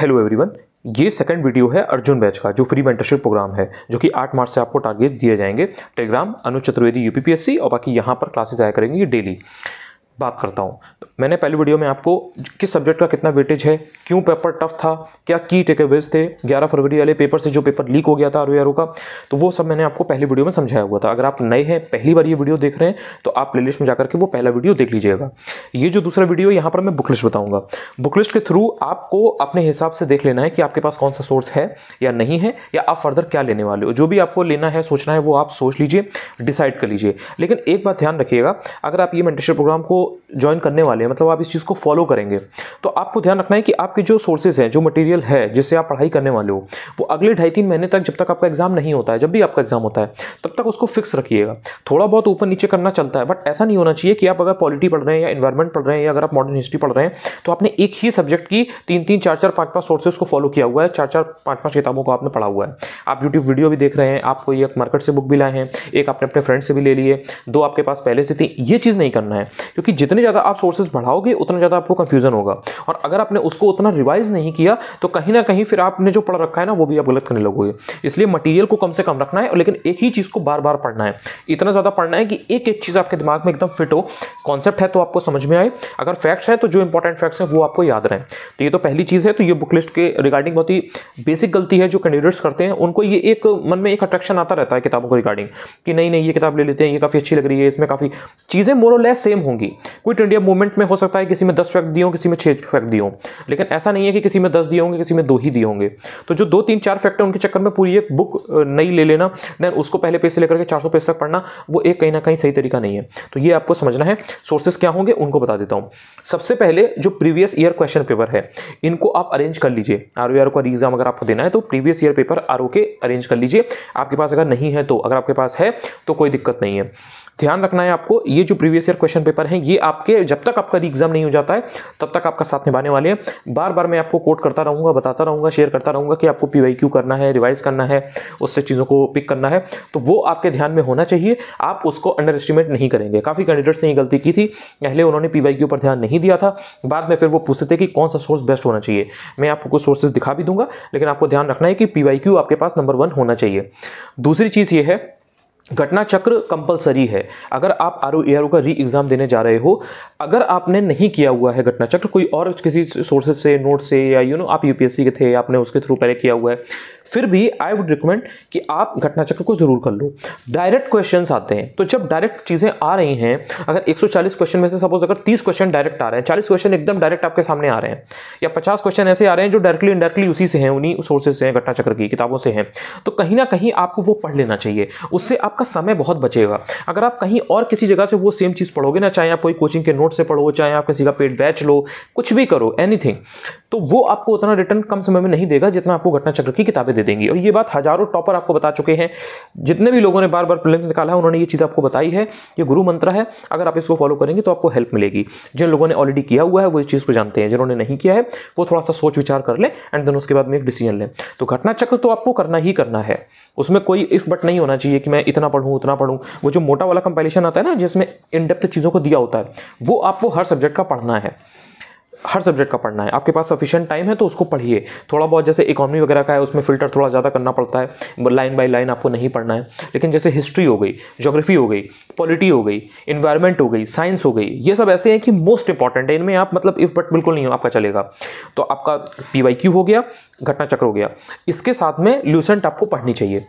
hello everyone ये second video है Arjun batch का जो फ्री मेंटरशिप प्रोग्राम है जो कि 8 मार्च से आपको टारगेट दिए जाएंगे टेलीग्राम अनु चतुर्वेदी यूपीपीएससी और बाकी यहाँ पर क्लासेस आया करेंगे ये डेली बात करता हूँ मैंने पहली वीडियो में आपको किस सब्जेक्ट का कितना वेटेज है क्यों पेपर टफ था क्या की टेकअवेज थे 11 फरवरी वाले पेपर से जो पेपर लीक हो गया था आर का तो वो सब मैंने आपको पहली वीडियो में समझाया हुआ था अगर आप नए हैं पहली बार ये वीडियो देख रहे हैं तो आप प्ले में जाकर के वो पहला वीडियो देख लीजिएगा ये जो दूसरा वीडियो यहाँ पर मैं बुकलिस्ट बताऊँगा बुकलिस्ट के थ्रू आपको अपने हिसाब से देख लेना है कि आपके पास कौन सा सोर्स है या नहीं है या आप फर्दर क्या लेने वाले हो जो भी आपको लेना है सोचना है वो आप सोच लीजिए डिसाइड कर लीजिए लेकिन एक बात ध्यान रखिएगा अगर आप ये मेंटरशिप प्रोग्राम को ज्वाइन करने वाले हैं मतलब आप इस चीज़ को फॉलो करेंगे तो आपको ध्यान रखना है कि आपके जो सोर्सेज हैं जो मटेरियल है जिससे आप पढ़ाई करने वाले हो वो अगले ढाई तीन महीने तक जब तक आपका एग्जाम नहीं होता है जब भी आपका एग्जाम होता है तब तक उसको फिक्स रखिएगा थोड़ा बहुत ऊपर नीचे करना चलता है बट ऐसा नहीं होना चाहिए कि आप अगर पॉलिटी पढ़ रहे हैं या इन्वायरमेंट पढ़ रहे हैं या अगर आप मॉडर्न हिस्ट्री पढ़ रहे हैं तो आपने एक ही सब्जेक्ट की तीन तीन चार चार पाँच पाँच सोर्सेज को फॉलो किया हुआ है चार चार पाँच पाँच किताबों को आपने पढ़ा हुआ है आप यूट्यूब वीडियो भी देख रहे हैं आपको एक मार्केट से बुक भी लाए हैं एक आपने अपने फ्रेंड से भी ले लिए दो आपके पास पहले से थी ये चीज़ नहीं करना है क्योंकि जितने ज़्यादा आप सोर्सेज बढ़ाओगे उतना ज़्यादा आपको कंफ्यूज़न होगा और अगर आपने उसको उतना रिवाइज नहीं किया तो कहीं ना कहीं फिर आपने जो पढ़ रखा है ना वो भी आप गलत करने लगोगे इसलिए मटीरियल को कम से कम रखना है लेकिन एक ही चीज़ को बार बार पढ़ना है इतना ज़्यादा पढ़ना है कि एक एक चीज़ आपके दिमाग में एकदम फिट हो कॉन्सेप्ट है तो आपको समझ में आए अगर फैक्ट्स हैं तो जो इंपॉर्टेंट फैक्ट्स हैं वो आपको याद रहें तो ये तो पहली चीज़ है तो ये बुक लिस्ट के रिगार्डिंग बहुत ही बेसिक गलती है जो कैंडिडेट्स करते हैं उनको ये एक मन में एक अट्रैक्शन आता रहता है किताबों को रिगार्डिंग कि नहीं नहीं ये किताब ले लेते हैं ये काफ़ी अच्छी लग रही है इसमें काफ़ी चीज़ें मोर लेस सेम होंगी क्विट इंडिया मूवमेंट में हो सकता है किसी में दस फैक्ट दिए हो किसी में छः रख दिए हों लेकिन ऐसा नहीं है कि किसी में दस दिए होंगे किसी में दो ही दिए होंगे तो जो दो तीन चार फैक्टर उनके चक्कर में पूरी एक बुक नई ले लेना देन उसको पहले पेज से लेकर के चार पेज तक पढ़ना वो एक कहीं ना कहीं सही तरीका नहीं है तो ये आपको समझना है सोर्सेस क्या होंगे उनको बता देता हूँ सबसे पहले जो प्रीवियस ईयर क्वेश्चन पेपर है इनको आप अरेंज कर लीजिए आर ओ आर का एग्जाम अगर आपको देना है तो प्रीवियस ईयर पेपर आर के अरेंज कर लीजिए आपके पास अगर नहीं है तो अगर आपके पास है तो कोई दिक्कत नहीं है ध्यान रखना है आपको ये जो प्रीवियस ईयर क्वेश्चन पेपर हैं ये आपके जब तक आपका एग्जाम नहीं हो जाता है तब तक आपका साथ निभाने वाले हैं बार बार मैं आपको कोट करता रहूँगा बताता रहूँगा शेयर करता रहूँगा कि आपको पी करना है रिवाइज करना है उससे चीज़ों को पिक करना है तो वो आपके ध्यान में होना चाहिए आप उसको अंडर एस्टिमेट नहीं करेंगे काफ़ी कैंडिडेट्स ने ये गलती की थी पहले उन्होंने पी पर ध्यान नहीं दिया था बाद में फिर वो पूछते थे कि कौन सा सोर्स बेस्ट होना चाहिए मैं आपको कुछ सोर्सेज दिखा भी दूंगा लेकिन आपको ध्यान रखना है कि पी आपके पास नंबर वन होना चाहिए दूसरी चीज़ ये है घटना चक्र कंपलसरी है अगर आप आर ओ ए का री एग्ज़ाम देने जा रहे हो अगर आपने नहीं किया हुआ है घटना चक्र कोई और किसी सोर्सेज से नोट से या यू you नो know, आप यूपीएससी के थे या आपने उसके थ्रू पहले किया हुआ है फिर भी आई वुड रिकमेंड कि आप घटना चक्र को ज़रूर कर लो डायरेक्ट क्वेश्चन आते हैं तो जब डायरेक्ट चीज़ें आ रही हैं अगर 140 क्वेश्चन में से सपोज अगर 30 क्वेश्चन डायरेक्ट आ रहे हैं 40 क्वेश्चन एकदम डायरेक्ट आपके सामने आ रहे हैं या 50 क्वेश्चन ऐसे आ रहे हैं जो डायरेक्टली इंडायरेक्टली उसी से हैं उन्हीं सोर्सेज से हैं घटना चक्र की किताबों से हैं तो कहीं ना कहीं आपको वो पढ़ लेना चाहिए उससे आप आपका समय बहुत बचेगा अगर आप कहीं और किसी जगह से वो सेम चीज़ पढ़ोगे ना चाहे आप कोई कोचिंग के नोट से पढ़ो चाहे आप किसी का पेड बैच लो कुछ भी करो एनीथिंग तो वो आपको उतना रिटर्न कम समय में नहीं देगा जितना आपको घटना चक्र की किताबें दे देंगी और ये बात हजारों टॉपर आपको बता चुके हैं जितने भी लोगों ने बार बार प्रिलिम्स निकाला है उन्होंने ये चीज़ आपको बताई है ये गुरु मंत्र है अगर आप इसको फॉलो करेंगे तो आपको हेल्प मिलेगी जिन लोगों ने ऑलरेडी किया हुआ है वो इस चीज़ को जानते हैं जिन्होंने नहीं किया है वो थोड़ा सा सोच विचार कर लें एंड देन उसके बाद में एक डिसीजन लें तो घटना चक्र तो आपको करना ही करना है उसमें कोई इफ बट नहीं होना चाहिए कि मैं इतना पढ़ूँ उतना पढ़ूँ वो जो मोटा वाला कंपाइलेशन आता है ना जिसमें इनडेप्थ चीज़ों को दिया होता है वो आपको हर सब्जेक्ट का पढ़ना है हर सब्जेक्ट का पढ़ना है आपके पास सफिशियंट टाइम है तो उसको पढ़िए थोड़ा बहुत जैसे इकोनॉमी वगैरह का है उसमें फिल्टर थोड़ा ज़्यादा करना पड़ता है लाइन बाई लाइन आपको नहीं पढ़ना है लेकिन जैसे हिस्ट्री हो गई जोग्राफी हो गई पॉलिटी हो गई इन्वायरमेंट हो गई साइंस हो गई ये सब ऐसे हैं कि मोस्ट इंपॉर्टेंट है इनमें आप मतलब इफ बट बिल्कुल नहीं आपका चलेगा तो आपका पी हो गया घटना चक्र हो गया इसके साथ में ल्यूसेंट आपको पढ़नी चाहिए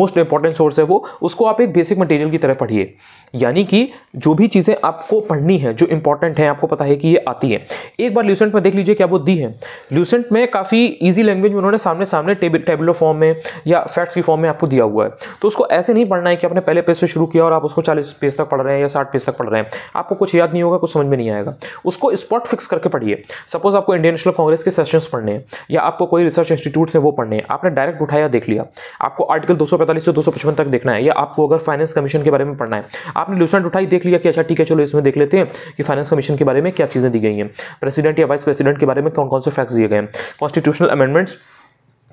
मोस्ट इंपॉर्टेंट सोर्स है वो उसको आप एक बेसिक मटेरियल की तरह पढ़िए यानी कि जो भी चीज़ें आपको पढ़नी है जो इंपॉर्टेंट है आपको पता है कि ये आती है एक बार ल्यूसेंट में देख लीजिए क्या वो दी है ल्यूसेंट में काफ़ी ईजी लैंग्वेज में उन्होंने सामने सामने टेबलो फॉर्म में या फैक्ट्स की फॉर्म में आपको दिया हुआ है तो उसको ऐसे नहीं पढ़ना है कि आपने पहले पेज से शुरू किया और आप उसको चालीस पेज तक पढ़ रहे हैं या साठ पेज तक पढ़ रहे हैं आपको कुछ याद नहीं होगा कुछ समझ में नहीं आएगा उसको स्पॉट फिक्स करके पढ़िए सपोज आपको इंडियन नेशनल कांग्रेस के सेशंस पढ़ने हैं या आपको कोई रिसर्च इंस्टीट्यूट से वो पढ़ने हैं आपने डायरेक्ट उठाया देख लिया आपको आर्टिकल दो से दो तक देखना है या आपको अगर फाइनेंस कमीशन के बारे में पढ़ना है आपने लूसेंट उठाई देख लिया कि अच्छा ठीक है चलो इसमें देख लेते हैं कि फाइनेंस कमीशन के बारे में क्या चीज़ें दी गई हैं प्रेसिडेंट या वाइस प्रेसिडेंट के बारे में कौन कौन से फैक्ट्स दिए गए हैं कॉन्स्टिट्यूशनल अमेंडमेंट्स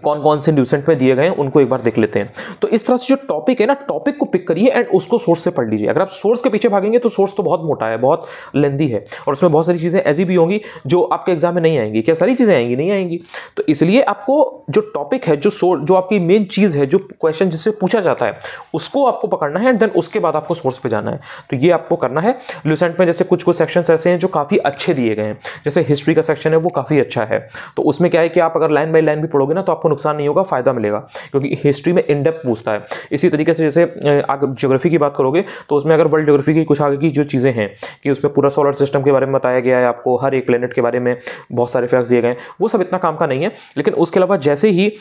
कौन कौन से न्यूसेंट में दिए गए हैं उनको एक बार देख लेते हैं तो इस तरह से जो टॉपिक है ना टॉपिक को पिक करिए एंड उसको सोर्स से पढ़ लीजिए अगर आप सोर्स के पीछे भागेंगे तो सोर्स तो बहुत मोटा है बहुत लेंदी है और उसमें बहुत सारी चीज़ें ऐसी भी होंगी जो आपके एग्जाम में नहीं आएंगी क्या सारी चीज़ें आएंगी नहीं आएंगी तो इसलिए आपको जो टॉपिक है जो सोर्स जो आपकी मेन चीज़ है जो क्वेश्चन जिससे पूछा जाता है उसको आपको पकड़ना है एंड देन उसके बाद आपको सोर्स पर जाना है तो ये आपको करना है ल्यूसेंट में जैसे कुछ कुछ सेक्शन ऐसे हैं जो काफ़ी अच्छे दिए गए हैं जैसे हिस्ट्री का सेक्शन है वो काफ़ी अच्छा है तो उसमें क्या है कि आप अगर लाइन बाई लाइन भी पढ़ोगे ना तो आपको नुकसान नहीं होगा फायदा मिलेगा क्योंकि हिस्ट्री में इनडेप्थ पूछता है इसी तरीके से जैसे अगर ज्योग्राफी की बात करोगे तो उसमें अगर वर्ल्ड ज्योग्राफी की कुछ आगे की जो चीज़ें हैं कि उसमें पूरा सोलर सिस्टम के बारे में बताया गया है आपको हर एक प्लेनेट के बारे में बहुत सारे फैक्ट्स दिए गए वो सब इतना काम का नहीं है लेकिन उसके अलावा जैसे ही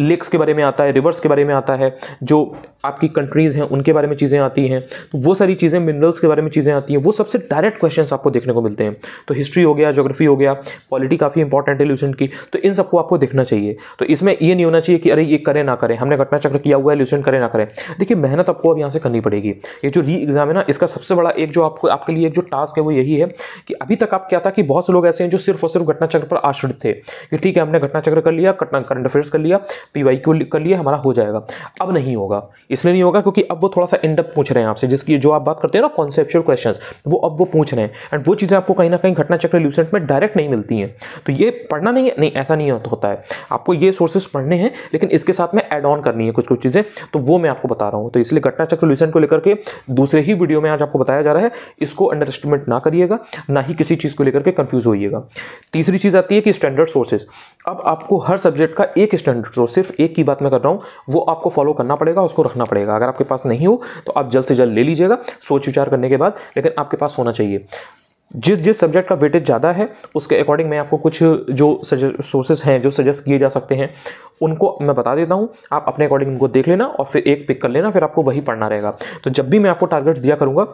लेक्स के बारे में आता है रिवर्स के बारे में आता है जो आपकी कंट्रीज़ हैं उनके बारे में चीज़ें आती हैं तो वो सारी चीज़ें मिनरल्स के बारे में चीज़ें आती हैं वो सबसे डायरेक्ट क्वेश्चन आपको देखने को मिलते हैं तो हिस्ट्री हो गया जोग्राफी हो गया पॉलिटी काफ़ी इंपॉर्टेंट है ल्यूसेंट की तो इन सबको आपको देखना चाहिए तो इसमें ये नहीं होना चाहिए कि अरे ये करें ना करें हमने घटना चक्र किया हुआ है ल्यूसेंट करें ना करें देखिए मेहनत आपको अब यहाँ से करनी पड़ेगी ये जो री एग्जाम है ना इसका सबसे बड़ा एक जो आपको आपके लिए एक जो टास्क है वो यही है कि अभी तक आप क्या था कि बहुत से लोग ऐसे हैं जो सिर्फ और सिर्फ घटना चक्र पर आश्रित थे कि ठीक है हमने घटना चक्र कर लिया करंट अफेयर्स कर लिया पी वाई क्यू कर लिए हमारा हो जाएगा अब नहीं होगा इसलिए नहीं होगा क्योंकि अब वो थोड़ा सा इंडप पूछ रहे हैं आपसे जिसकी जो आप बात करते हैं ना कॉन्सेप्चुअल क्वेश्चन वो अब वो पूछ रहे हैं एंड वो चीज़ें आपको कहीं ना कहीं घटना चक्र लूसेंट में डायरेक्ट नहीं मिलती हैं तो ये पढ़ना नहीं है नहीं ऐसा नहीं होता है आपको ये सोर्सेज पढ़ने हैं लेकिन इसके साथ में एड ऑन करनी है कुछ कुछ चीज़ें तो वो मैं आपको बता रहा हूँ तो इसलिए घटना चक्र लूसेंट को लेकर के दूसरे ही वीडियो में आज आपको बताया जा रहा है इसको अंडर एस्टिमेट ना करिएगा ना ही किसी चीज़ को लेकर के कन्फ्यूज होइएगा तीसरी चीज़ आती है कि स्टैंडर्ड सोर्सेज अब आपको हर सब्जेक्ट का एक स्टैंडर्ड सोर्स सिर्फ एक की बात मैं कर रहा हूँ वो आपको फॉलो करना पड़ेगा उसको रखना पड़ेगा अगर आपके पास नहीं हो तो आप जल्द से जल्द ले लीजिएगा सोच विचार करने के बाद लेकिन आपके पास होना चाहिए जिस जिस सब्जेक्ट का वेटेज ज़्यादा है उसके अकॉर्डिंग मैं आपको कुछ जो सोर्सेज हैं जो सजेस्ट किए जा सकते हैं उनको मैं बता देता हूँ आप अपने अकॉर्डिंग उनको देख लेना और फिर एक पिक कर लेना फिर आपको वही पढ़ना रहेगा तो जब भी मैं आपको टारगेट्स दिया करूँगा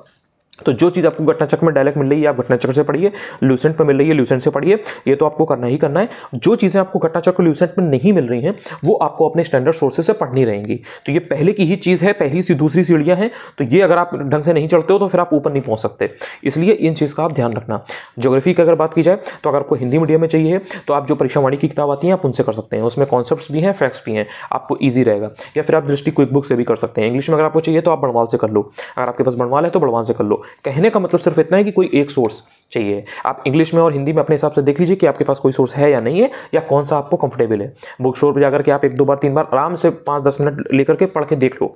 तो जो चीज़ आपको घटनाचक्र में डायलैक्ट मिल रही है आप घटनाचक्र से पढ़िए लूसेंट में मिल रही है लूसेंट से पढ़िए ये तो आपको करना ही करना है जो चीज़ें आपको घटनाचक्र लूसेंट में नहीं मिल रही हैं वो आपको अपने स्टैंडर्ड सोर्सेज से पढ़नी रहेंगी तो ये पहले की ही चीज़ है पहली सी दूसरी सीढ़ियाँ हैं तो ये अगर आप ढंग से नहीं चढ़ते हो तो फिर आप ऊपर नहीं पहुँच सकते इसलिए इन चीज़ का आप ध्यान रखना जोग्राफी की अगर बात की जाए तो अगर आपको हिंदी मीडियम में चाहिए तो आप जो परीक्षावाणी की किताब आती है आप उनसे कर सकते हैं उसमें कॉन्सेप्ट भी हैं फैक्ट्स भी हैं आपको ईजी रहेगा या फिर आप दृष्टि क्विक बुक से भी कर सकते हैं इंग्लिश में अगर आपको चाहिए तो आप बड़वाल से कर लो अगर आपके पास बड़वाल है तो बड़वाल से कर लो कहने का मतलब सिर्फ इतना है कि कोई एक सोर्स चाहिए आप इंग्लिश में और हिंदी में अपने हिसाब से देख लीजिए कि आपके पास कोई सोर्स है या नहीं है या कौन सा आपको कंफर्टेबल है बुक स्टोर पर जाकर के आप एक दो बार तीन बार आराम से पाँच दस मिनट लेकर के पढ़ के देख लो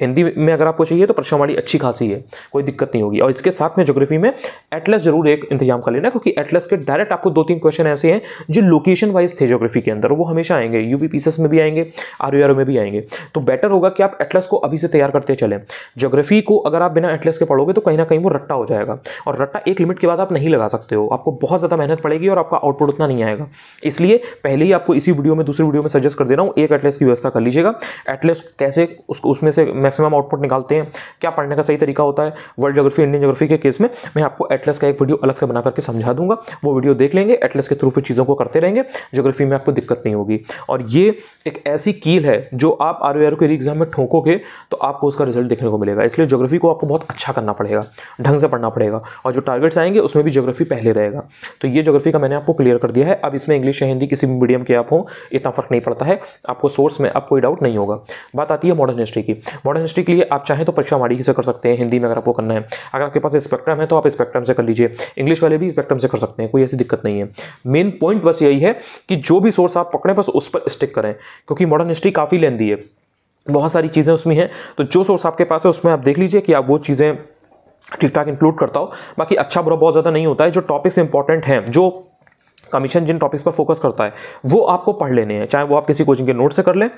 हिंदी में अगर आपको चाहिए तो प्रश्नावली अच्छी खासी है कोई दिक्कत नहीं होगी और इसके साथ में जोग्राफी में एटलस जरूर एक इंतजाम कर लेना क्योंकि एटलस के डायरेक्ट आपको दो तीन क्वेश्चन ऐसे हैं जो लोकेशन वाइज थे जोग्राफी के अंदर वो हमेशा आएंगे यू पी में भी आएंगे आर में भी आएंगे तो बेटर होगा कि आप एटलस को अभी से तैयार करते चलें जोग्राफी को अगर आप बिना एटलस के पढ़ोगे तो कहीं ना कहीं वो रट्टा हो जाएगा और रट्टा एक लिमिट के बाद आप नहीं लगा सकते हो आपको बहुत ज़्यादा मेहनत पड़ेगी और आपका आउटपुट उतना नहीं आएगा इसलिए पहले ही आपको इसी वीडियो में दूसरी वीडियो में सजेस्ट कर दे रहा हूँ एक एटलेस की व्यवस्था कर लीजिएगा एटलेस कैसे उसको उसमें से मैक्सिमम आउटपुट निकालते हैं क्या पढ़ने का सही तरीका होता है वर्ल्ड जोग्राफी इंडियन जोग्राफी के केस में मैं आपको एटलेस का एक वीडियो अलग से बना करके समझा दूंगा वो वीडियो देख लेंगे एटलेस के थ्रू फिर चीज़ों को करते रहेंगे जोग्राफी में आपको दिक्कत नहीं होगी और ये एक ऐसी कील है जो आप आर के एग्जाम में ठोंकोगे तो आपको उसका रिजल्ट देखने को मिलेगा इसलिए जोग्राफी को आपको बहुत अच्छा करना पड़ेगा ढंग से पढ़ना पड़ेगा और जो टारगेट्स आएंगे उसमें भी जोग्राफी पहले रहेगा तो ये जोग्राफी का मैंने आपको क्लियर कर दिया है अब इसमें इंग्लिश या हिंदी किसी भी मीडियम के आप हो इतना फ़र्क नहीं पड़ता है आपको सोर्स में अब कोई डाउट नहीं होगा बात आती है मॉडर्न हिस्ट्री की मॉडर्न हिस्ट्री के लिए आप चाहें तो परीक्षा माड़ी से कर सकते हैं हिंदी में अगर आपको करना है अगर आपके पास स्पेक्ट्रम है तो आप स्पेक्ट्रम से कर लीजिए इंग्लिश वाले भी स्पेक्ट्रम से कर सकते हैं कोई ऐसी दिक्कत नहीं है मेन पॉइंट बस यही है कि जो भी सोर्स आप पकड़ें बस उस पर स्टिक करें क्योंकि मॉडर्न हिस्ट्री काफ़ी लेंदी है बहुत सारी चीज़ें उसमें हैं तो जो सोर्स आपके पास है उसमें आप देख लीजिए कि आप वो चीज़ें ठीक ठाक इंक्लूड करता हूँ बाकी अच्छा बुरा बहुत ज़्यादा नहीं होता है जो टॉपिक्स इंपॉर्टेंट हैं जो कमीशन जिन टॉपिक्स पर फोकस करता है वो आपको पढ़ लेने हैं चाहे वो आप किसी कोचिंग के नोट से कर लें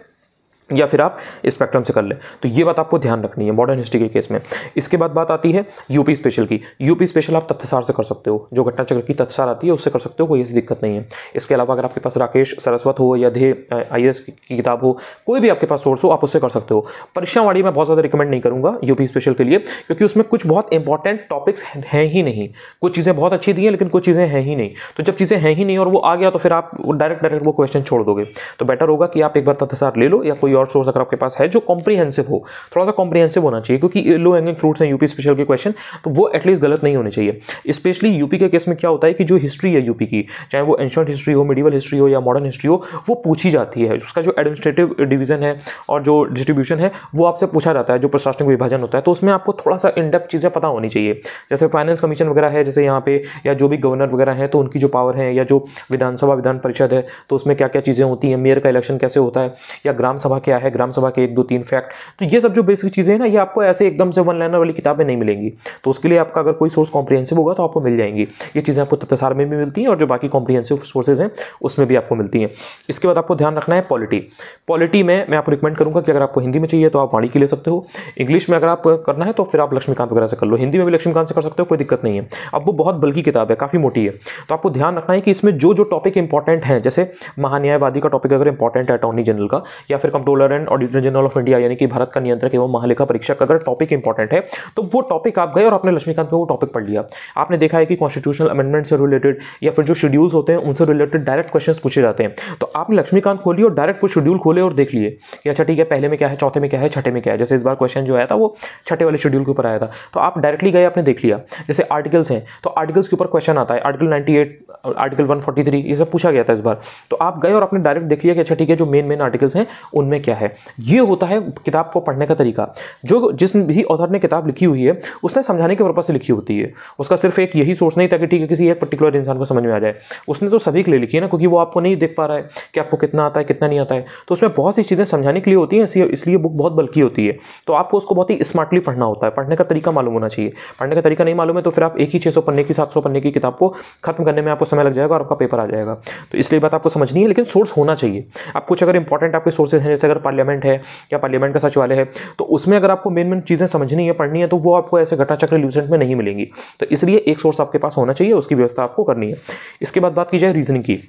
या फिर आप स्पेक्ट्रम से कर लें तो ये बात आपको ध्यान रखनी है मॉडर्न हिस्ट्री के केस में इसके बाद बात आती है यूपी स्पेशल की यूपी स्पेशल आप तथ्यसार से कर सकते हो जो घटना चक्र की तथ्यसार आती है उससे कर सकते हो कोई ऐसी दिक्कत नहीं है इसके अलावा अगर आपके पास राकेश सरस्वत हो या धे आई की किताब हो कोई भी आपके पास सोर्स हो आप उससे कर सकते हो परीक्षावाड़ी मैं बहुत ज़्यादा रिकमेंड नहीं करूँगा यूपी स्पेशल के लिए क्योंकि उसमें कुछ बहुत इंपॉर्टेंट टॉपिक्स हैं ही नहीं कुछ चीज़ें बहुत अच्छी दी हैं लेकिन कुछ चीज़ें हैं ही नहीं तो जब चीज़ें हैं ही नहीं और वो आ गया तो फिर आप डायरेक्ट डायरेक्ट वो क्वेश्चन छोड़ दोगे तो बेटर होगा कि आप एक बार तथ्यसार ले लो या कोई और और सोर्स अगर आपके पास है जो कॉम्प्रीहेंसिव हो थोड़ा सा कॉम्प्रीहेंसिव होना चाहिए क्योंकि लो हैंगिंग फ्रूट्स हैं यूपी स्पेशल के क्वेश्चन तो वो एटलीस्ट गलत नहीं होने चाहिए स्पेशली यूपी के केस में क्या होता है कि जो हिस्ट्री है यूपी की चाहे वो एंशंट हिस्ट्री हो मिडिवल हिस्ट्री हो या मॉडर्न हिस्ट्री हो वो पूछी जाती है उसका जो एडमिनिस्ट्रेटिव डिवीजन है और जो डिस्ट्रीब्यूशन है वो आपसे पूछा जाता है जो प्रशासनिक विभाजन होता है तो उसमें आपको थोड़ा सा इनडेप्थ चीज़ें पता होनी चाहिए जैसे फाइनेंस कमीशन वगैरह है जैसे यहाँ पे या जो भी गवर्नर वगैरह हैं तो उनकी जो पावर है या जो विधानसभा विधान परिषद है तो उसमें क्या क्या चीज़ें होती हैं मेयर का इलेक्शन कैसे होता है या ग्राम सभा क्या है ग्राम सभा के एक दो तीन फैक्ट तो ये सब जो बेसिक चीज़ें हैं ना ये आपको ऐसे एकदम से वन लाइनर वाली किताबें नहीं मिलेंगी तो उसके लिए आपका अगर कोई सोर्स कॉम्प्रीहेंसिव होगा तो आपको मिल जाएंगी ये चीज़ें आपको तत्सार में भी मिलती हैं और जो बाकी कॉम्प्रीहेंसिव सोर्सेज हैं उसमें भी आपको मिलती हैं इसके बाद आपको ध्यान रखना है पॉलिटी पॉलिटी में मैं आपको रिकमेंड करूँगा कि अगर आपको हिंदी में चाहिए तो आप वाणी की ले सकते हो इंग्लिश में अगर आप करना है तो फिर आप लक्ष्मीकांत वगैरह से कर लो हिंदी में भी लक्ष्मीकांत से कर सकते हो कोई दिक्कत नहीं है अब वो बहुत बल्कि किताब है काफ़ी मोटी है तो आपको ध्यान रखना है कि इसमें जो जो टॉपिक इंपॉर्टेंट हैं जैसे महान्यायवादी का टॉपिक अगर इंपॉर्टेंट है अटॉर्नी जनरल का या फिर control and auditor general of India यानी कि भारत का नियंत्रक एवं महालेखा परीक्षक अगर टॉपिक इंपॉर्टेंट है तो वो टॉपिक आप गए और आपने लक्ष्मीकांत में वो टॉपिक पढ़ लिया आपने देखा है कि कॉन्स्टिट्यूशनल अमेंडमेंट से रिलेटेड या फिर जो शेड्यूल्स होते हैं उनसे रिलेटेड डायरेक्ट क्वेश्चन पूछे जाते हैं तो आपने लक्ष्मीकांत खोली और डायरेक्ट वो शेड्यूल खोले और देख लिए कि अच्छा ठीक है पहले में क्या है चौथे में क्या है छठे में क्या है जैसे इस बार क्वेश्चन जो आया था वो छठे वाले शेड्यूल के ऊपर आया था तो आप डायरेक्टली गए आपने देख लिया जैसे आर्टिकल्स हैं तो आर्टिकल्स के ऊपर क्वेश्चन आता है आर्टिकल 98 आर्टिकल वन ये सब पूछा गया था इस बार तो आप गए और आपने डायरेक्ट देख लिया कि अच्छा ठीक है जो मेन मेन आर्टिकल्स हैं उनमें क्या है ये होता है किताब को पढ़ने का तरीका जो जिस भी ऑथर ने किताब लिखी हुई है उसने समझाने के पर्पज़ से लिखी होती है उसका सिर्फ एक यही सोर्स नहीं था कि ठीक है किसी एक पर्टिकुलर इंसान को समझ में आ जाए उसने तो सभी के लिए लिखी है ना क्योंकि वो आपको नहीं देख पा रहा है कि आपको कितना आता है कितना नहीं आता है तो उसमें बहुत सी चीज़ें समझाने के लिए होती हैं इसलिए बुक बहुत बल्कि होती है तो आपको उसको बहुत ही स्मार्टली पढ़ना होता है पढ़ने का तरीका मालूम होना चाहिए पढ़ने का तरीका नहीं मालूम है तो फिर आप एक ही छः पन्ने की सात पन्ने की किताब को खत्म करने में आपको समय लग जाएगा और आपका पेपर आ जाएगा तो इसलिए बात आपको समझनी है लेकिन सोर्स होना चाहिए आप कुछ अगर इंपॉर्टेंट आपके सोर्सेज हैं जैसे अगर पार्लियामेंट है या पार्लियामेंट का सचिवालय है तो उसमें अगर आपको मेन मेन चीज़ें समझनी है पढ़नी है तो वो आपको ऐसे घटाचक्र ल्यूसेंट में नहीं मिलेंगी तो इसलिए एक सोर्स आपके पास होना चाहिए उसकी व्यवस्था आपको करनी है इसके बाद बात की जाए रीजनिंग की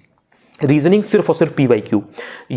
रीजनिंग सिर्फ और सिर्फ P Y Q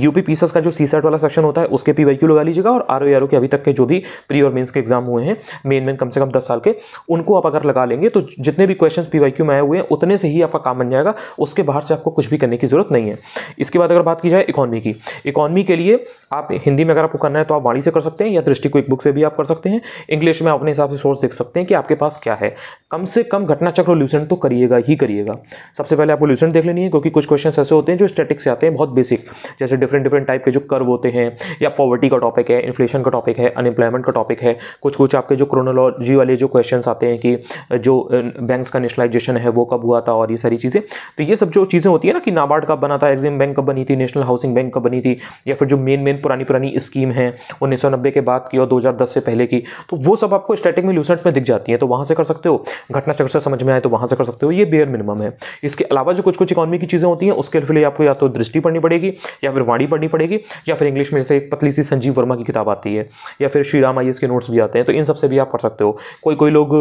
UP PCS का जो सी सेट वाला सेक्शन होता है उसके पी वाई क्यू लगा लीजिएगा और आर ओ आर के अभी तक के जो भी प्री और मेंस के एग्जाम हुए हैं मेन मेन कम से कम दस साल के उनको आप अगर लगा लेंगे तो जितने भी क्वेश्चन पी वाई क्यू में आए हुए हैं उतने से ही आपका काम बन जाएगा उसके बाहर से आपको कुछ भी करने की जरूरत नहीं है इसके बाद अगर बात की जाए इकॉनमी की इकॉनमी के लिए आप हिंदी में अगर आपको करना है तो आप वाणी से कर सकते हैं या दृष्टि एक बुक से भी आप कर सकते हैं इंग्लिश में अपने हिसाब से सोर्स देख सकते हैं कि आपके पास क्या है कम से कम घटना चक्र ल्यूसेंट तो करिएगा ही करिएगा सबसे पहले आपको ल्यूसेंट देख लेनी है क्योंकि कुछ क्वेश्चन ऐसे होते हैं जो स्टेटिक से आते हैं बहुत बेसिक जैसे डिफरेंट डिफरेंट टाइप के जो कर्व होते हैं या पॉवर्टी का टॉपिक है इन्फ्लेशन का टॉपिक है अनएम्प्लॉयमेंट का टॉपिक है कुछ कुछ आपके जो क्रोनोलॉजी वाले जो क्वेश्चन आते हैं कि जो बैंक्स का नेशनलाइजेशन है वो कब हुआ था और ये सारी चीज़ें तो ये सब जो चीज़ें होती है ना कि नाबार्ड कब बना था एग्जिम बैंक कब बनी थी नेशनल हाउसिंग बैंक कब बनी थी या फिर जो मेन मेन पुरानी पुरानी स्कीम है उन्नीस के बाद की और 2010 से पहले की तो वो सब आपको स्टैटिक में लूसेंट में दिख जाती है तो वहाँ से कर सकते हो घटना चक्र से समझ में आए तो वहाँ से कर सकते हो ये बेयर मिनिमम है इसके अलावा जो कुछ कुछ इकॉनमी की चीज़ें होती हैं उसके लिए आपको या तो दृष्टि पढ़नी पड़ेगी या फिर वाणी पढ़नी पड़ेगी या फिर इंग्लिश में जैसे एक पतली सी संजीव वर्मा की किताब आती है या फिर श्री राम आई के नोट्स भी आते हैं तो इन सबसे भी आप पढ़ सकते हो कोई कोई लोग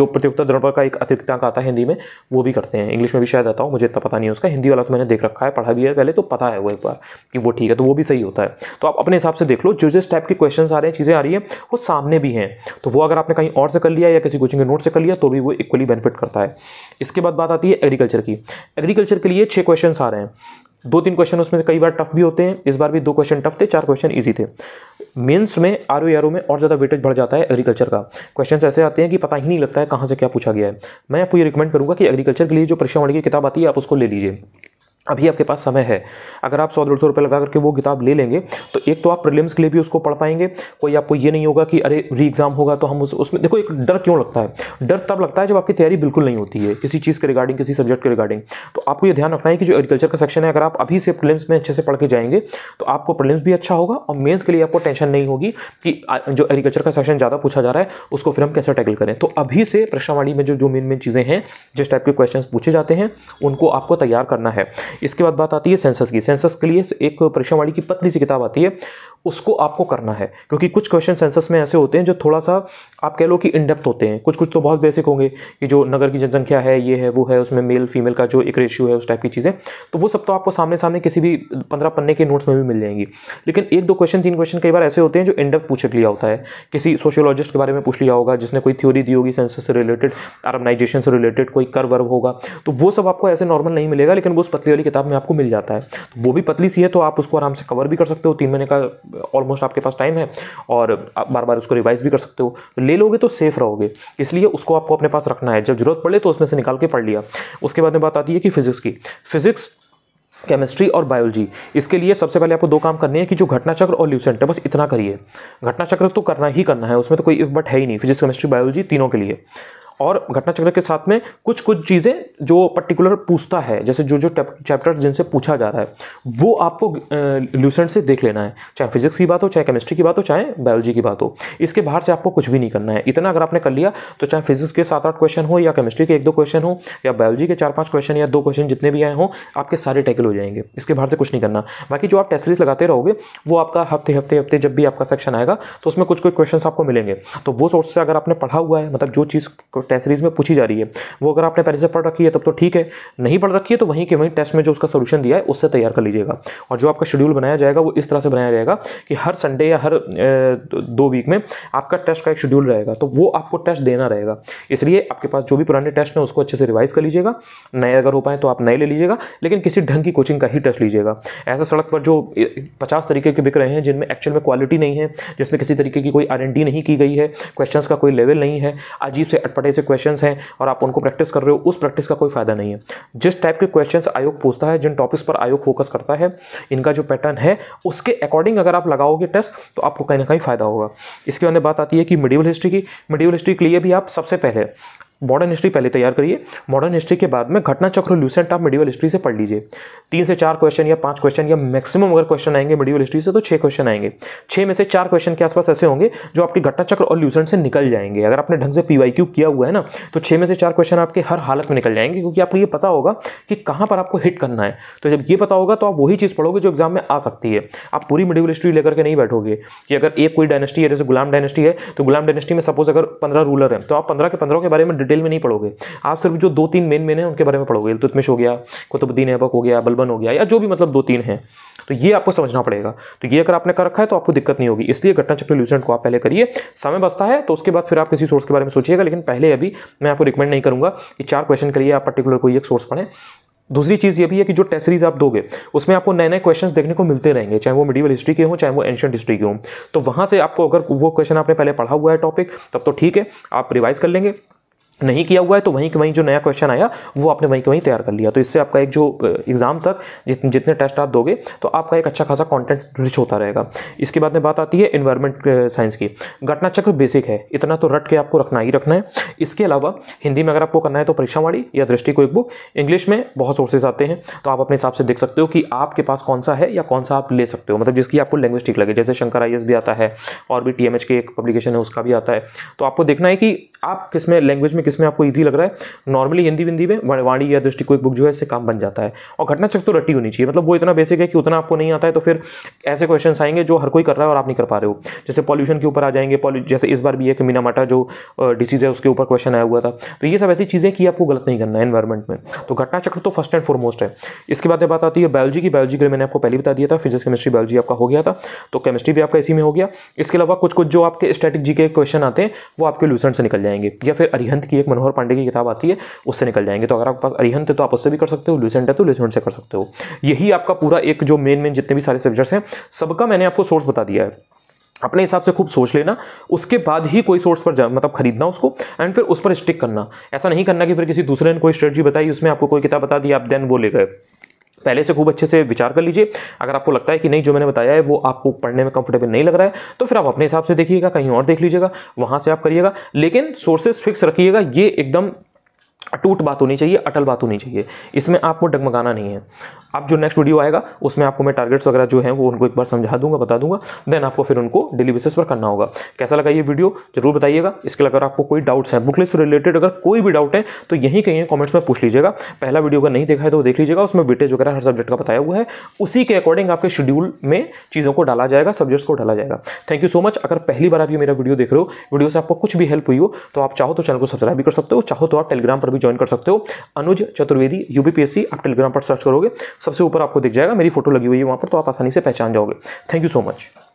जो प्रतियोगिता दृढ़ का एक अतिरिक्त आता है हिंदी में वो भी करते हैं इंग्लिश में भी शायद आता हो मुझे इतना पता नहीं है उसका हिंदी वाला तो मैंने देख रखा है पढ़ा भी है पहले तो पता है वो एक बार कि वो ठीक है तो वो भी सही होता है तो आप अपने हिसाब से देख लो जो जिस टाइप के क्वेश्चन आ रहे हैं चीज़ें आ रही है वो सामने भी हैं तो वो अगर आपने कहीं और से कर लिया या किसी कोचिंग के नोट से कर लिया तो भी वो इक्वली बेनिफिट करता है इसके बाद बात आती है एग्रीकल्चर की एग्रीकल्चर के लिए छः क्वेश्चन आ रहे हैं दो तीन क्वेश्चन उसमें से कई बार टफ भी होते हैं इस बार भी दो क्वेश्चन टफ थे चार क्वेश्चन ईजी थे मेंस में आर ओ में और ज़्यादा वेटेज बढ़ जाता है एग्रीकल्चर का क्वेश्चन ऐसे आते हैं कि पता ही नहीं लगता है कहाँ से क्या पूछा गया है मैं आपको ये रिकमेंड करूँगा कि एग्रीकल्चर के लिए जो परीक्षा होने की किताब आती है आप उसको ले लीजिए अभी आपके पास समय है अगर आप सौ डेढ़ सौ रुपये लगा करके वो किताब ले लेंगे तो एक तो आप प्रीलिम्स के लिए भी उसको पढ़ पाएंगे कोई आपको ये नहीं होगा कि अरे री एग्ज़ाम होगा तो हम उस उसमें देखो एक डर क्यों लगता है डर तब लगता है जब आपकी तैयारी बिल्कुल नहीं होती है किसी चीज़ के रिगार्डिंग किसी सब्जेक्ट के रिगार्डिंग तो आपको ये ध्यान रखना है कि जो एग्रीकल्चर का सेक्शन है अगर आप अभी से प्रिलिम्स में अच्छे से पढ़ के जाएंगे तो आपको प्रिलिम्स भी अच्छा होगा और मेन्स के लिए आपको टेंशन नहीं होगी कि जो एग्रीकल्चर का सेक्शन ज़्यादा पूछा जा रहा है उसको फिर हम कैसे टैकल करें तो अभी से प्रश्नवाणी में जो जो मेन मेन चीज़ें हैं जिस टाइप के क्वेश्चन पूछे जाते हैं उनको आपको तैयार करना है इसके बाद बात आती है सेंसस की सेंसस के लिए एक परीक्षावाणी की पतली सी किताब आती है उसको आपको करना है क्योंकि कुछ क्वेश्चन सेंसस में ऐसे होते हैं जो थोड़ा सा आप कह लो कि इनडेप्थ होते हैं कुछ कुछ तो बहुत बेसिक होंगे कि जो नगर की जनसंख्या है ये है वो है उसमें मेल फीमेल का जो एक रेशियो है उस टाइप की चीज़ें तो वो सब तो आपको सामने सामने किसी भी पंद्रह पन्ने के नोट्स में भी मिल जाएंगी लेकिन एक दो क्वेश्चन तीन क्वेश्चन कई बार ऐसे होते हैं जो इनडेप्थ पूछ लिया होता है किसी सोशोलॉजिस्ट के बारे में पूछ लिया होगा जिसने कोई थ्योरी दी होगी सेंसस से रिलेटेड आर्गनाइजेशन से रिलेटेड कोई कर वर्व होगा तो वो सब आपको ऐसे नॉर्मल नहीं मिलेगा लेकिन वो उस पतली वाली किताब में आपको मिल जाता है वो भी पतली सी है तो आप उसको आराम से कवर भी कर सकते हो तीन महीने का ऑलमोस्ट आपके पास टाइम है और आप बार बार उसको रिवाइज भी कर सकते हो तो ले लोगे तो सेफ रहोगे इसलिए उसको आपको अपने पास रखना है जब जरूरत पड़े तो उसमें से निकाल के पढ़ लिया उसके बाद में बात आती है कि फिज़िक्स की फिज़िक्स केमिस्ट्री और बायोलॉजी इसके लिए सबसे पहले आपको दो काम करने हैं कि जो घटना चक्र और ल्यूसेंट है बस इतना करिए घटना चक्र तो करना ही करना है उसमें तो कोई इफ बट है ही नहीं फिजिक्स केमिस्ट्री बायोलॉजी तीनों के लिए और घटनाचक्र के साथ में कुछ कुछ चीज़ें जो पर्टिकुलर पूछता है जैसे जो जो चैप्टर जिनसे पूछा जा रहा है वो आपको ल्यूसेंट से देख लेना है चाहे फिजिक्स की बात हो चाहे केमिस्ट्री की बात हो चाहे बायोलॉजी की बात हो इसके बाहर से आपको कुछ भी नहीं करना है इतना अगर आपने कर लिया तो चाहे फिजिक्स के सात आठ क्वेश्चन हो या केमिस्ट्री के एक दो क्वेश्चन हो या बायोलॉजी के चार पाँच क्वेश्चन या दो क्वेश्चन जितने भी आए हों आपके सारे टैकल हो जाएंगे इसके बाहर से कुछ नहीं करना बाकी जो आप टेस्ट सीरीज लगाते रहोगे वो आपका हफ्ते हफ्ते हफ्ते जब भी आपका सेक्शन आएगा तो उसमें कुछ कुछ क्वेश्चन आपको मिलेंगे तो वो सोर्स से अगर आपने पढ़ा हुआ है मतलब जो चीज़ टेस्ट सीरीज में पूछी जा रही है वो अगर आपने पहले से पढ़ रखी है तब तो ठीक है नहीं पढ़ रखी है तो वहीं के वहीं टेस्ट में जो उसका सोल्यूशन दिया है उससे तैयार कर लीजिएगा और जो आपका शेड्यूल बनाया जाएगा वो इस तरह से बनाया जाएगा कि हर संडे या हर दो वीक में आपका टेस्ट का एक शेड्यूल रहेगा तो वो आपको टेस्ट देना रहेगा इसलिए आपके पास जो भी पुराने टेस्ट हैं उसको अच्छे से रिवाइज कर लीजिएगा नए अगर हो पाए तो आप नए ले लीजिएगा लेकिन किसी ढंग की कोचिंग का ही टेस्ट लीजिएगा ऐसा सड़क पर जो पचास तरीके के बिक रहे हैं जिनमें एक्चुअल में क्वालिटी नहीं है जिसमें किसी तरीके की कोई आर नहीं की गई है क्वेश्चन का कोई लेवल नहीं है अजीब से अटपटे से क्वेश्चन हैं और आप उनको प्रैक्टिस कर रहे हो उस प्रैक्टिस का कोई फ़ायदा नहीं है जिस टाइप के क्वेश्चन आयोग पूछता है जिन टॉपिक्स पर आयोग फोकस करता है इनका जो पैटर्न है उसके अकॉर्डिंग अगर आप लगाओगे टेस्ट तो आपको कहीं ना कहीं फ़ायदा होगा इसके बाद बात आती है कि मिडिवल हिस्ट्री की मिडिवल हिस्ट्री के लिए भी आप सबसे पहले मॉडर्न हिस्ट्री पहले तैयार करिए मॉडर्न हिस्ट्री के बाद में घटना चक्र लूसेंट आप मिडिवल हिस्ट्री से पढ़ लीजिए तीन से चार क्वेश्चन या पांच क्वेश्चन या मैक्सिमम अगर क्वेश्चन आएंगे मिडिवल हिस्ट्री से तो छः क्वेश्चन आएंगे छह में से चार क्वेश्चन के आसपास ऐसे होंगे जो आपके घटना चक्र और लूसेंट से निकल जाएंगे अगर आपने ढंग से पी किया हुआ है ना तो छः में से चार क्वेश्चन आपके हर हालत में निकल जाएंगे क्योंकि आपको ये पता होगा कि कहाँ पर आपको हिट करना है तो जब ये पता होगा तो आप वही चीज़ पढ़ोगे जो एग्जाम में आ सकती है आप पूरी मिडिवल हिस्ट्री लेकर के नहीं बैठोगे कि अगर एक कोई डायनेस्टी है जैसे गुलाम डायनेस्टी है तो गुलाम डायनेस्टी में सपोज अगर पंद्रह रूलर है तो आप पंद्रह के पंद्रह के बारे में डिटेल में नहीं पढ़ोगे आप सिर्फ जो दो तीन मेन मेन है उनके बारे में पढ़ोगे तुतमिश हो गया कुतुबुद्दीन ऐबक हो गया बलबन हो गया या जो भी मतलब दो तीन है तो ये आपको समझना पड़ेगा तो ये अगर आपने कर रखा है तो आपको दिक्कत नहीं होगी इसलिए घटना चक्र ल्यूसेंट को आप पहले करिए समय बचता है तो उसके बाद फिर आप किसी सोर्स के बारे में सोचिएगा लेकिन पहले अभी मैं आपको रिकमेंड नहीं करूँगा कि चार क्वेश्चन करिए आप पर्टिकुलर कोई एक सोर्स पढ़ें दूसरी चीज़ ये भी है कि जो टेस्ट सीरीज आप दोगे उसमें आपको नए नए क्वेश्चंस देखने को मिलते रहेंगे चाहे वो मिडिवल हिस्ट्री के हों चाहे वो एंशियंट हिस्ट्री के हों तो वहाँ से आपको अगर वो क्वेश्चन आपने पहले पढ़ा हुआ है टॉपिक तब तो ठीक है आप रिवाइज कर लेंगे नहीं किया हुआ है तो वहीं के वहीं जो नया क्वेश्चन आया वो आपने वहीं के वहीं तैयार कर लिया तो इससे आपका एक जो एग्ज़ाम तक जित, जितने टेस्ट आप दोगे तो आपका एक अच्छा खासा कंटेंट रिच होता रहेगा इसके बाद में बात आती है इन्वायरमेंट साइंस की घटना चक्र बेसिक है इतना तो रट के आपको रखना ही रखना है इसके अलावा हिंदी में अगर आपको करना है तो परीक्षावाड़ी या दृष्टि को एक बुक इंग्लिश में बहुत सोर्सेज आते हैं तो आप अपने हिसाब से देख सकते हो कि आपके पास कौन सा है या कौन सा आप ले सकते हो मतलब जिसकी आपको लैंग्वेज ठीक लगे जैसे शंकर आई भी आता है और भी टी के एक पब्लिकेशन है उसका भी आता है तो आपको देखना है कि आप किस में लैंग्वेज में किस में आपको ईजी लग रहा है नॉर्मली हिंदी विंदी में वाणी या दृष्टि कोई बुक जो है इससे काम बन जाता है और घटना चक्र तो रटी होनी चाहिए मतलब वो इतना बेसिक है कि उतना आपको नहीं आता है तो फिर ऐसे क्वेश्चन आएंगे जो हर कोई कर रहा है और आप नहीं कर पा रहे हो जैसे पॉल्यूशन के ऊपर आ जाएंगे जैसे इस बार भी है कि मीनामाटा जो डिसीज़ है उसके ऊपर क्वेश्चन आया हुआ था तो ये सब ऐसी चीज़ें कि आपको गलत नहीं करना है एनवायरमेंट में तो घटना चक्र तो फर्स्ट एंड फॉरमोस्ट है इसके बाद बात आती है बायोलॉजी की बायोलॉजी मैंने आपको पहले बता दिया था फिजिक्स केमिस्ट्री बायोलॉजी आपका हो गया था तो केमिस्ट्री भी आपका इसी में हो गया इसके अलावा कुछ कुछ जो आपके स्टैटिक जी के क्वेश्चन आते हैं वो आपके लूसेंट से निकल जाएंगे या फिर अरिहंत की एक मनोहर पांडे की किताब आती है उससे निकल जाएंगे तो अगर आपके पास अरिहंत है तो आप उससे भी कर सकते हो लुसेंट है तो लुसेंट से कर सकते हो यही आपका पूरा एक जो मेन मेन जितने भी सारे सब्जेक्ट्स हैं सबका मैंने आपको सोर्स बता दिया है अपने हिसाब से खूब सोच लेना उसके बाद ही कोई सोर्स पर मतलब खरीदना उसको एंड फिर उस पर स्टिक करना ऐसा नहीं करना कि फिर किसी दूसरे ने कोई स्ट्रेटजी बताई उसमें आपको कोई किताब बता दी आप देन वो ले गए पहले से खूब अच्छे से विचार कर लीजिए अगर आपको लगता है कि नहीं जो मैंने बताया है वो आपको पढ़ने में कंफर्टेबल नहीं लग रहा है तो फिर आप अपने हिसाब से देखिएगा कहीं और देख लीजिएगा वहाँ से आप करिएगा लेकिन सोर्सेज फिक्स रखिएगा ये एकदम अटूट बात होनी चाहिए अटल बात होनी चाहिए इसमें आपको डगमगाना नहीं है अब जो नेक्स्ट वीडियो आएगा उसमें आपको मैं टारगेट्स वगैरह जो है वो उनको एक बार समझा दूंगा बता दूंगा देन आपको फिर उनको डेली बेसिस पर करना होगा कैसा लगा ये वीडियो जरूर बताइएगा इसके अगर आपको कोई डाउट्स हैं बुक लिस्ट से रिलेटेड अगर कोई भी डाउट है तो यहीं कहीं कॉमेंट्स में पूछ लीजिएगा पहला वीडियो अगर नहीं देखा है तो देख लीजिएगा उसमें वेटेज वगैरह हर सब्जेक्ट का बताया हुआ है उसी के अकॉर्डिंग आपके शेड्यूल में चीज़ों को डाला जाएगा सब्जेक्ट्स को डाला जाएगा थैंक यू सो मच अगर पहली बार आप ये मेरा वीडियो देख रहे हो वीडियो से आपको कुछ भी हेल्प हुई हो तो आप चाहो तो चैनल को सब्सक्राइब भी कर सकते हो चाहो तो आप टेलीग्राम पर पर भी ज्वाइन कर सकते हो अनुज चतुर्वेदी यूपीपीएससी आप टेलीग्राम पर सर्च करोगे सबसे ऊपर आपको दिख जाएगा मेरी फोटो लगी हुई है वहाँ पर तो आप आसानी से पहचान जाओगे थैंक यू सो मच